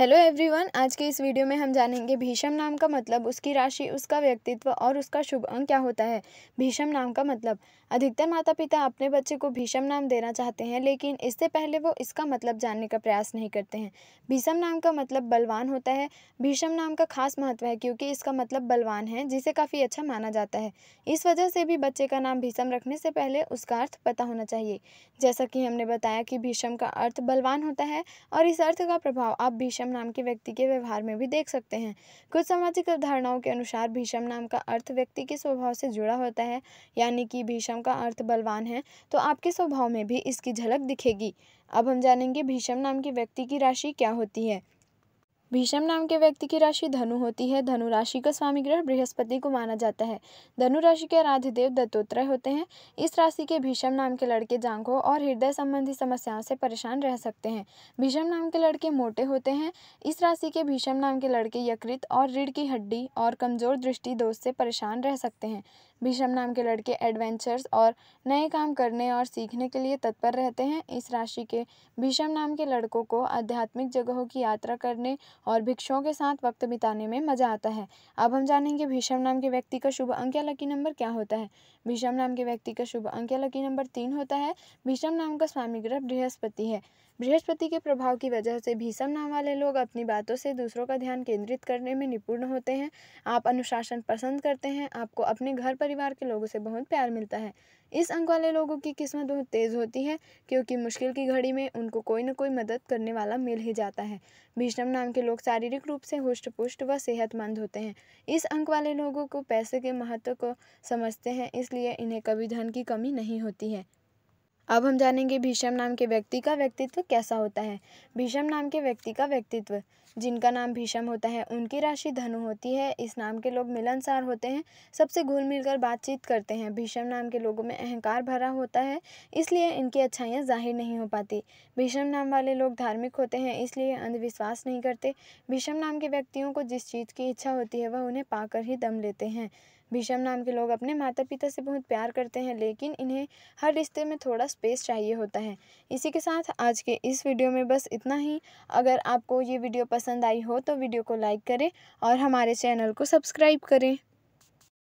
hello everyone आज के इस वीडियो में हम जानेंगे भीषम नाम का मतलब उसकी राशि उसका व्यक्तित्व और उसका शुभ अंक क्या होता है भीषम नाम का मतलब अधिकतर माता पिता अपने बच्चे को भीषम नाम देना चाहते हैं लेकिन इससे पहले वो इसका मतलब जानने का प्रयास नहीं करते हैं भीषम नाम का मतलब बलवान होता है भीषम नाम का खास महत्व है क्योंकि इसका मतलब बलवान है जिसे काफ़ी अच्छा माना जाता है इस वजह से भी बच्चे का नाम भीषम रखने से पहले उसका अर्थ पता होना चाहिए जैसा कि हमने बताया कि भीषम का अर्थ बलवान होता है और इस अर्थ का प्रभाव आप भीषम भीषम नाम के व्यक्ति के व्यवहार में भी देख सकते हैं कुछ सामाजिक अवधारणाओं के अनुसार भीषम नाम का अर्थ व्यक्ति के स्वभाव से जुड़ा होता है यानी कि भीषम का अर्थ बलवान है तो आपके स्वभाव में भी इसकी झलक दिखेगी अब हम जानेंगे भीषम नाम के व्यक्ति की राशि क्या होती है भीषम नाम के व्यक्ति की राशि धनु होती है धनु राशि का स्वामी ग्रह बृहस्पति को माना जाता है धनु राशि के आराध्य देव दत्तोत्रय होते हैं इस राशि के भीषम नाम के लड़के जांघों और हृदय संबंधी समस्याओं से परेशान रह सकते हैं भीषम नाम के लड़के मोटे होते हैं इस राशि के भीषम नाम के लड़के यकृत और रीढ़ की हड्डी और कमजोर दृष्टि दोष से परेशान रह सकते हैं भीषम नाम के लड़के एडवेंचर्स और नए काम करने और सीखने के लिए तत्पर रहते हैं इस राशि के भीषम नाम के लड़कों को आध्यात्मिक जगहों की यात्रा करने और भिक्षुओं के साथ वक्त बिताने में मजा आता है अब हम जानेंगे भीषम नाम के व्यक्ति का शुभ अंक या लकी नंबर क्या होता है भीषम नाम के व्यक्ति का शुभ अंक या लकी नंबर तीन होता है भीषम नाम का स्वामी ग्रह बृहस्पति है बृहस्पति के प्रभाव की वजह से भीषम नाम वाले लोग अपनी बातों से दूसरों का ध्यान केंद्रित करने में निपुण होते हैं आप अनुशासन पसंद करते हैं आपको अपने घर परिवार के लोगों से बहुत प्यार मिलता है इस अंक वाले लोगों की किस्मत बहुत तेज़ होती है क्योंकि मुश्किल की घड़ी में उनको कोई ना कोई मदद करने वाला मिल ही जाता है भीषम नाम के लोग शारीरिक रूप से हुष्ट पुष्ट व सेहतमंद होते हैं इस अंक वाले लोगों को पैसे के महत्व को समझते हैं इसलिए इन्हें कभी धन की कमी नहीं होती है अब हम जानेंगे भीषम नाम के व्यक्ति का व्यक्तित्व कैसा होता है भीषम नाम के व्यक्ति का व्यक्तित्व जिनका नाम भीषम होता है उनकी राशि धनु होती है इस नाम के लोग मिलनसार होते हैं सबसे घुल मिलकर बातचीत करते हैं भीषम नाम के लोगों में अहंकार भरा होता है इसलिए इनकी अच्छाइयाँ जाहिर नहीं हो पाती भीषम नाम वाले लोग धार्मिक होते हैं इसलिए अंधविश्वास नहीं करते भीषम नाम के व्यक्तियों को जिस चीज़ की इच्छा होती है वह उन्हें पाकर ही दम लेते हैं भीषम नाम के लोग अपने माता पिता से बहुत प्यार करते हैं लेकिन इन्हें हर रिश्ते में थोड़ा स्पेस चाहिए होता है इसी के साथ आज के इस वीडियो में बस इतना ही अगर आपको ये वीडियो पसंद आई हो तो वीडियो को लाइक करें और हमारे चैनल को सब्सक्राइब करें